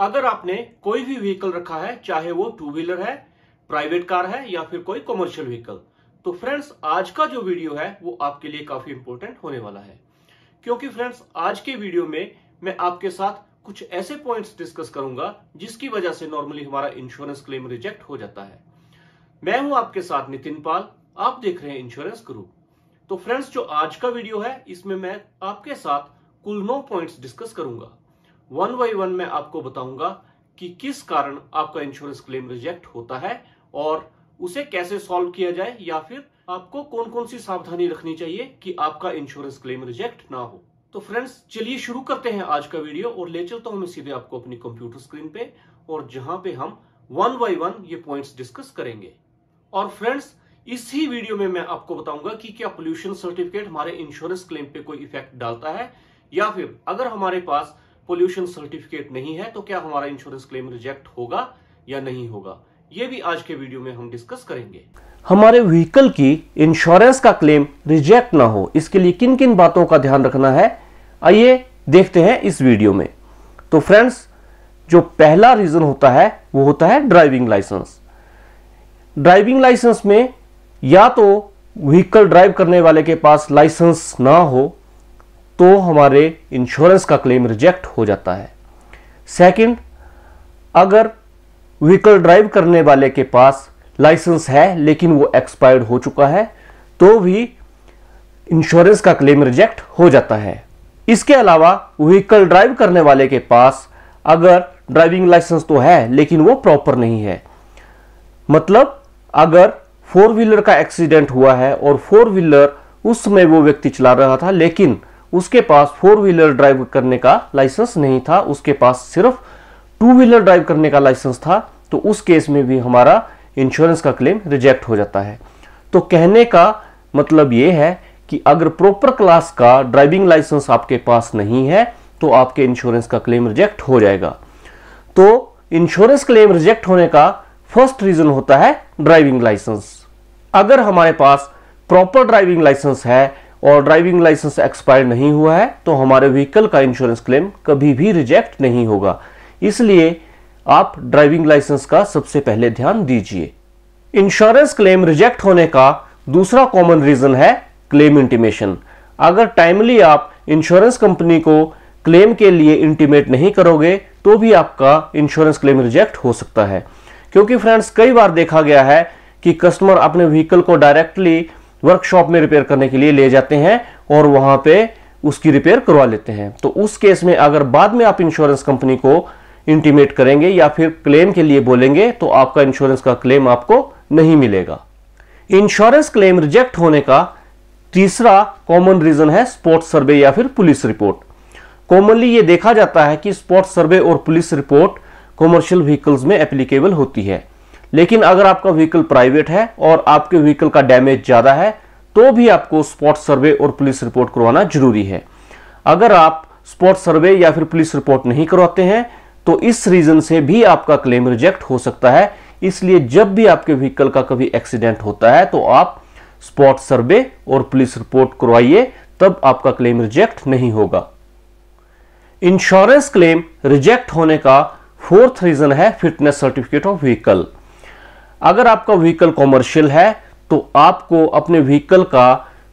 अगर आपने कोई भी व्हीकल रखा है चाहे वो टू व्हीलर है प्राइवेट कार है या फिर कोई कॉमर्शियल व्हीकल तो फ्रेंड्स आज का जो वीडियो है वो आपके लिए काफी इंपोर्टेंट होने वाला है क्योंकि फ्रेंड्स आज के वीडियो में मैं आपके साथ कुछ ऐसे पॉइंट्स डिस्कस करूंगा जिसकी वजह से नॉर्मली हमारा इंश्योरेंस क्लेम रिजेक्ट हो जाता है मैं हूं आपके साथ नितिन पाल आप देख रहे हैं इंश्योरेंस गुरु तो फ्रेंड्स जो आज का वीडियो है इसमें मैं आपके साथ कुल नौ पॉइंट्स डिस्कस करूंगा वन बाई वन में आपको बताऊंगा कि किस कारण आपका इंश्योरेंस क्लेम रिजेक्ट होता है और उसे कैसे सॉल्व किया जाए या फिर आपको कौन कौन सी सावधानी रखनी चाहिए कि आपका इंश्योरेंस क्लेम रिजेक्ट ना हो तो फ्रेंड्स चलिए शुरू करते हैं आज का वीडियो और ले चलता हूं मैं सीधे आपको अपनी कंप्यूटर स्क्रीन पे और जहां पे हम वन बाई वन ये पॉइंट्स डिस्कस करेंगे और फ्रेंड्स इस ही वीडियो में मैं आपको बताऊंगा कि क्या पोल्यूशन सर्टिफिकेट हमारे इंश्योरेंस क्लेम पे कोई इफेक्ट डालता है या फिर अगर हमारे पास पोल्यूशन सर्टिफिकेट नहीं है तो क्या हमारा इंश्योरेंस क्लेम रिजेक्ट होगा या नहीं होगा ये भी आज के वीडियो में हम डिस्कस करेंगे हमारे व्हीकल की इंश्योरेंस का क्लेम रिजेक्ट ना हो इसके लिए किन किन बातों का ध्यान रखना है आइए देखते हैं इस वीडियो में तो फ्रेंड्स जो पहला रीजन होता है वो होता है ड्राइविंग लाइसेंस ड्राइविंग लाइसेंस में या तो व्हीकल ड्राइव करने वाले के पास लाइसेंस ना हो तो हमारे इंश्योरेंस का क्लेम रिजेक्ट हो जाता है सेकंड अगर व्हीकल ड्राइव करने वाले के पास लाइसेंस है लेकिन वो एक्सपायर्ड हो चुका है तो भी इंश्योरेंस का क्लेम रिजेक्ट हो जाता है इसके अलावा व्हीकल ड्राइव करने वाले के पास अगर ड्राइविंग लाइसेंस तो है लेकिन वो प्रॉपर नहीं है मतलब अगर फोर व्हीलर का एक्सीडेंट हुआ है और फोर व्हीलर उस समय वो व्यक्ति चला रहा था लेकिन उसके पास फोर व्हीलर ड्राइव करने का लाइसेंस नहीं था उसके पास सिर्फ टू व्हीलर ड्राइव करने का लाइसेंस था तो उस केस में भी हमारा इंश्योरेंस का क्लेम रिजेक्ट हो जाता है तो कहने का मतलब ये है कि अगर प्रॉपर क्लास का ड्राइविंग लाइसेंस आपके पास नहीं है तो आपके इंश्योरेंस का क्लेम रिजेक्ट हो जाएगा तो इंश्योरेंस क्लेम रिजेक्ट होने का फर्स्ट रीजन होता है ड्राइविंग लाइसेंस अगर हमारे पास प्रॉपर ड्राइविंग लाइसेंस है और ड्राइविंग लाइसेंस एक्सपायर नहीं हुआ है तो हमारे व्हीकल का इंश्योरेंस क्लेम कभी भी रिजेक्ट नहीं होगा इसलिए आप ड्राइविंग लाइसेंस का सबसे पहले ध्यान दीजिए इंश्योरेंस क्लेम रिजेक्ट होने का दूसरा कॉमन रीजन है क्लेम इंटीमेशन अगर टाइमली आप इंश्योरेंस कंपनी को क्लेम के लिए इंटीमेट नहीं करोगे तो भी आपका इंश्योरेंस क्लेम रिजेक्ट हो सकता है क्योंकि फ्रेंड्स कई बार देखा गया है कि कस्टमर अपने व्हीकल को डायरेक्टली वर्कशॉप में रिपेयर करने के लिए ले जाते हैं और वहां पे उसकी रिपेयर करवा लेते हैं तो उस केस में अगर बाद में आप इंश्योरेंस कंपनी को इंटीमेट करेंगे या फिर क्लेम के लिए बोलेंगे तो आपका इंश्योरेंस का क्लेम आपको नहीं मिलेगा इंश्योरेंस क्लेम रिजेक्ट होने का तीसरा कॉमन रीजन है स्पोर्ट्स सर्वे या फिर पुलिस रिपोर्ट कॉमनली ये देखा जाता है कि स्पोर्ट्स सर्वे और पुलिस रिपोर्ट कॉमर्शियल व्हीकल्स में एप्लीकेबल होती है लेकिन अगर आपका व्हीकल प्राइवेट है और आपके व्हीकल का डैमेज ज़्यादा है तो भी आपको स्पॉट सर्वे और पुलिस रिपोर्ट करवाना जरूरी है अगर आप स्पॉट सर्वे या फिर पुलिस रिपोर्ट नहीं करवाते हैं तो इस रीजन से भी आपका क्लेम रिजेक्ट हो सकता है इसलिए जब भी आपके व्हीकल का कभी एक्सीडेंट होता है तो आप स्पॉट सर्वे और पुलिस रिपोर्ट करवाइए तब आपका क्लेम रिजेक्ट नहीं होगा इंश्योरेंस क्लेम रिजेक्ट होने का फोर्थ रीजन है फिटनेस सर्टिफिकेट ऑफ व्हीकल अगर आपका व्हीकल कॉमर्शियल है तो आपको अपने व्हीकल का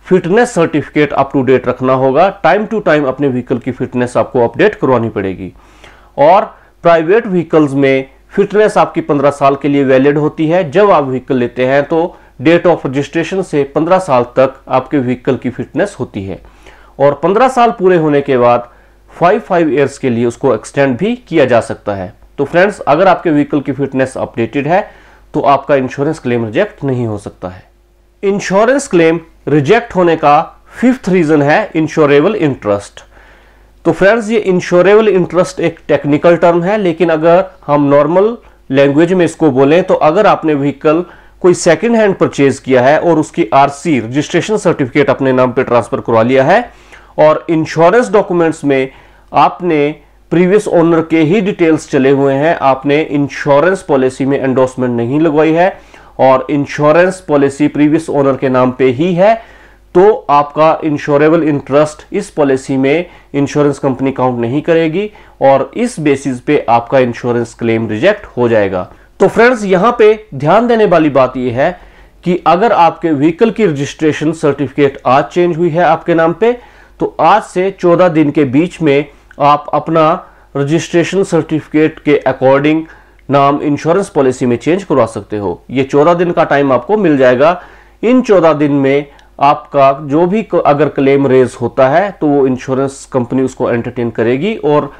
fitness certificate up to date रखना होगा टाइम टू टाइम अपने व्हीकल की फिटनेस आपको अपडेट करवानी पड़ेगी और प्राइवेट व्हीकल्स में फिटनेस आपकी 15 साल के लिए वैलिड होती है जब आप व्हीकल लेते हैं तो डेट ऑफ रजिस्ट्रेशन से 15 साल तक आपके व्हीकल की फिटनेस होती है और 15 साल पूरे होने के बाद 5 फाइव ईयर्स के लिए उसको एक्सटेंड भी किया जा सकता है तो फ्रेंड्स अगर आपके व्हीकल की फिटनेस अपडेटेड है तो आपका इंश्योरेंस क्लेम रिजेक्ट नहीं हो सकता है इंश्योरेंस क्लेम रिजेक्ट होने का फिफ्थ रीजन है इंश्योरेबल इंटरेस्ट तो फ्रेंड्स ये इंश्योरेबल इंटरेस्ट एक टेक्निकल टर्म है लेकिन अगर हम नॉर्मल लैंग्वेज में इसको बोलें तो अगर आपने व्हीकल कोई सेकंड हैंड परचेज किया है और उसकी आरसी रजिस्ट्रेशन सर्टिफिकेट अपने नाम पे ट्रांसफर करवा लिया है और इंश्योरेंस डॉक्यूमेंट्स में आपने प्रीवियस ओनर के ही डिटेल्स चले हुए हैं आपने इंश्योरेंस पॉलिसी में एंडोर्समेंट नहीं लगवाई है और इंश्योरेंस पॉलिसी प्रीवियस ओनर के नाम पे ही है तो आपका इंश्योरेबल इंटरेस्ट इस पॉलिसी में इंश्योरेंस कंपनी काउंट नहीं करेगी और इस बेसिस पे आपका इंश्योरेंस क्लेम रिजेक्ट हो जाएगा तो फ्रेंड्स यहां पे ध्यान देने वाली बात यह है कि अगर आपके व्हीकल की रजिस्ट्रेशन सर्टिफिकेट आज चेंज हुई है आपके नाम पे तो आज से 14 दिन के बीच में आप अपना रजिस्ट्रेशन सर्टिफिकेट के अकॉर्डिंग नाम इंश्योरेंस पॉलिसी में चेंज करवा सकते हो ये चौदह दिन का टाइम आपको मिल जाएगा इन चौदह दिन में आपका जो भी अगर क्लेम रेज होता है तो वो इंश्योरेंस कंपनी उसको एंटरटेन करेगी और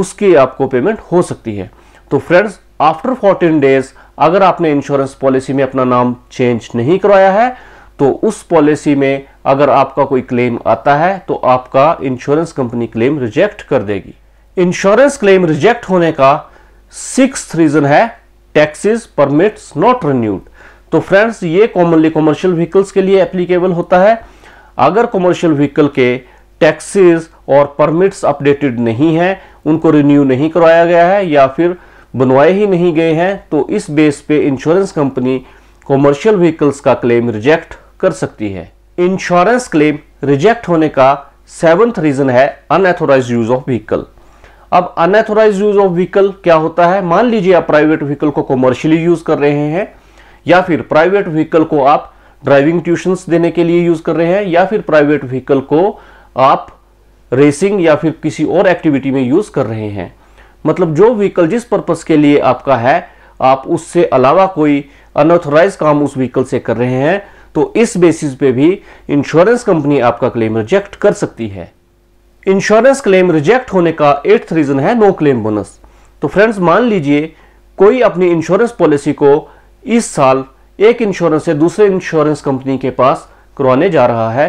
उसकी आपको पेमेंट हो सकती है तो फ्रेंड्स आफ्टर फोर्टीन डेज अगर आपने इंश्योरेंस पॉलिसी में अपना नाम चेंज नहीं करवाया है तो उस पॉलिसी में अगर आपका कोई क्लेम आता है तो आपका इंश्योरेंस कंपनी क्लेम रिजेक्ट कर देगी इंश्योरेंस क्लेम रिजेक्ट होने का सिक्स रीजन है टैक्सेस परमिट्स नॉट रिन्यूड तो फ्रेंड्स ये कॉमनली कॉमर्शियल व्हीकल्स के लिए एप्लीकेबल होता है अगर कॉमर्शियल व्हीकल के टैक्सेस और परमिट्स अपडेटेड नहीं हैं उनको रिन्यू नहीं करवाया गया है या फिर बनवाए ही नहीं गए हैं तो इस बेस पे इंश्योरेंस कंपनी कॉमर्शियल व्हीकल्स का क्लेम रिजेक्ट कर सकती है इंश्योरेंस क्लेम रिजेक्ट होने का सेवंथ रीजन है अनऑथोराइज यूज ऑफ व्हीकल अब अनऑथोराइज यूज ऑफ व्हीकल क्या होता है मान लीजिए आप प्राइवेट व्हीकल को कॉमर्शियली यूज कर रहे हैं या फिर प्राइवेट व्हीकल को आप ड्राइविंग ट्यूशन देने के लिए यूज कर रहे हैं या फिर प्राइवेट व्हीकल को आप रेसिंग या फिर किसी और एक्टिविटी में यूज कर रहे हैं मतलब जो व्हीकल जिस पर्पज के लिए आपका है आप उससे अलावा कोई अनऑथोराइज काम उस व्हीकल से कर रहे हैं तो इस बेसिस पे भी इंश्योरेंस कंपनी आपका क्लेम रिजेक्ट कर सकती है इंश्योरेंस क्लेम रिजेक्ट होने का एट्थ रीजन है नो क्लेम बोनस तो फ्रेंड्स मान लीजिए कोई अपनी इंश्योरेंस पॉलिसी को इस साल एक इंश्योरेंस से दूसरे इंश्योरेंस कंपनी के पास करवाने जा रहा है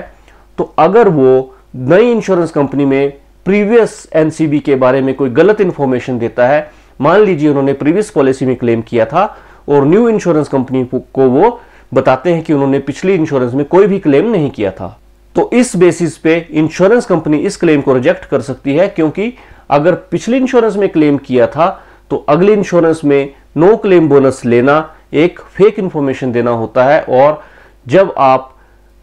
तो अगर वो नई इंश्योरेंस कंपनी में प्रीवियस एनसीबी के बारे में कोई गलत इंफॉर्मेशन देता है मान लीजिए उन्होंने प्रीवियस पॉलिसी में क्लेम किया था और न्यू इंश्योरेंस कंपनी को वो बताते हैं कि उन्होंने पिछली इंश्योरेंस में कोई भी क्लेम नहीं किया था तो इस बेसिस पे इंश्योरेंस कंपनी इस क्लेम को रिजेक्ट कर सकती है क्योंकि अगर पिछली इंश्योरेंस में क्लेम किया था तो अगले इंश्योरेंस में नो क्लेम बोनस लेना एक फेक इंफॉर्मेशन देना होता है और जब आप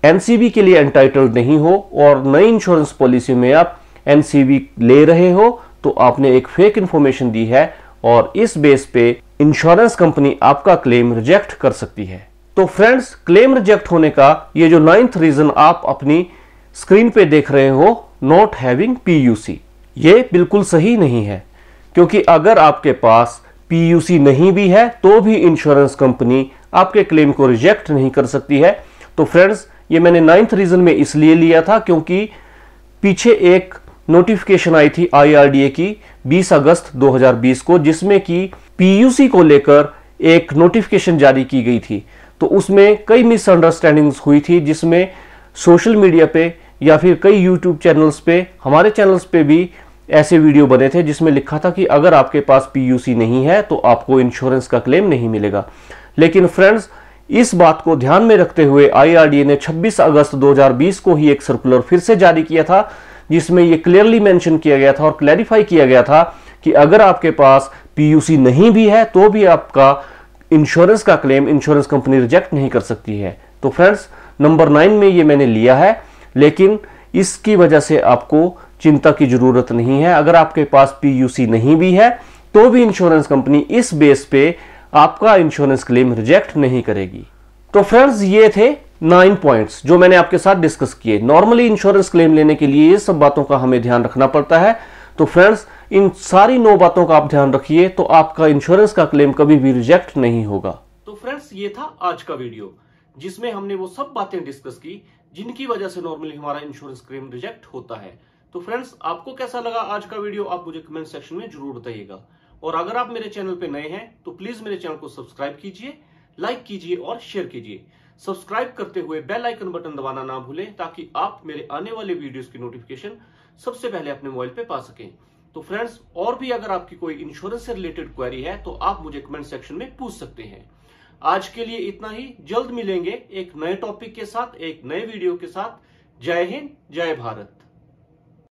एनसीबी के लिए एंटाइटल्ड नहीं हो और नई इंश्योरेंस पॉलिसी में आप एनसीबी ले रहे हो तो आपने एक फेक इंफॉर्मेशन दी है और इस बेस पे इंश्योरेंस कंपनी आपका क्लेम रिजेक्ट कर सकती है तो फ्रेंड्स क्लेम रिजेक्ट होने का ये जो नाइन्थ रीजन आप अपनी स्क्रीन पे देख रहे हो नॉट हैविंग पीयूसी ये बिल्कुल सही नहीं है क्योंकि अगर आपके पास पीयूसी नहीं भी है तो भी इंश्योरेंस कंपनी आपके क्लेम को रिजेक्ट नहीं कर सकती है तो फ्रेंड्स ये मैंने नाइन्थ रीजन में इसलिए लिया था क्योंकि पीछे एक नोटिफिकेशन आई थी आई की 20 अगस्त 2020 को जिसमें कि पीयूसी को लेकर एक नोटिफिकेशन जारी की गई थी तो उसमें कई मिसअंडरस्टैंडिंग्स हुई थी जिसमें सोशल मीडिया पे या फिर कई यूट्यूब चैनल्स पे हमारे चैनल्स पे भी ऐसे वीडियो बने थे जिसमें लिखा था कि अगर आपके पास पीयूसी नहीं है तो आपको इंश्योरेंस का क्लेम नहीं मिलेगा लेकिन फ्रेंड्स इस बात को ध्यान में रखते हुए आईआरडीए ने 26 अगस्त 2020 को ही एक सर्कुलर फिर से जारी किया था जिसमें यह क्लियरली मेंशन किया गया था और क्लैरिफाई किया गया था कि अगर आपके पास पीयूसी नहीं भी है तो भी आपका इंश्योरेंस का क्लेम इंश्योरेंस कंपनी रिजेक्ट नहीं कर सकती है तो फ्रेंड्स नंबर नाइन में ये मैंने लिया है लेकिन इसकी वजह से आपको चिंता की ज़रूरत नहीं है अगर आपके पास पीयूसी नहीं भी है तो भी इंश्योरेंस कंपनी इस बेस पे आपका इंश्योरेंस क्लेम रिजेक्ट नहीं करेगी तो फ्रेंड्स ये थे नाइन पॉइंट्स जो मैंने आपके साथ डिस्कस किए नॉर्मली इंश्योरेंस क्लेम लेने के लिए ये सब बातों का हमें ध्यान रखना पड़ता है तो फ्रेंड्स इन सारी नौ बातों का आप ध्यान रखिए तो आपका इंश्योरेंस का क्लेम कभी भी रिजेक्ट नहीं होगा तो फ्रेंड्स ये था आज का वीडियो जिसमें हमने वो सब बातें डिस्कस की जिनकी वजह से नॉर्मली हमारा इंश्योरेंस क्लेम रिजेक्ट होता है तो फ्रेंड्स आपको कैसा लगा आज का वीडियो आप मुझे कमेंट सेक्शन में जरूर बताइएगा और अगर आप मेरे चैनल पे नए हैं तो प्लीज मेरे चैनल को सब्सक्राइब कीजिए लाइक कीजिए और शेयर कीजिए सब्सक्राइब करते हुए बेल आइकन बटन दबाना ना भूलें ताकि आप मेरे आने वाले वीडियोस की नोटिफिकेशन सबसे पहले अपने मोबाइल पे पा सकें तो फ्रेंड्स और भी अगर आपकी कोई इंश्योरेंस से रिलेटेड क्वेरी है तो आप मुझे कमेंट सेक्शन में पूछ सकते हैं आज के लिए इतना ही जल्द मिलेंगे एक नए टॉपिक के साथ एक नए वीडियो के साथ जय हिंद जय भारत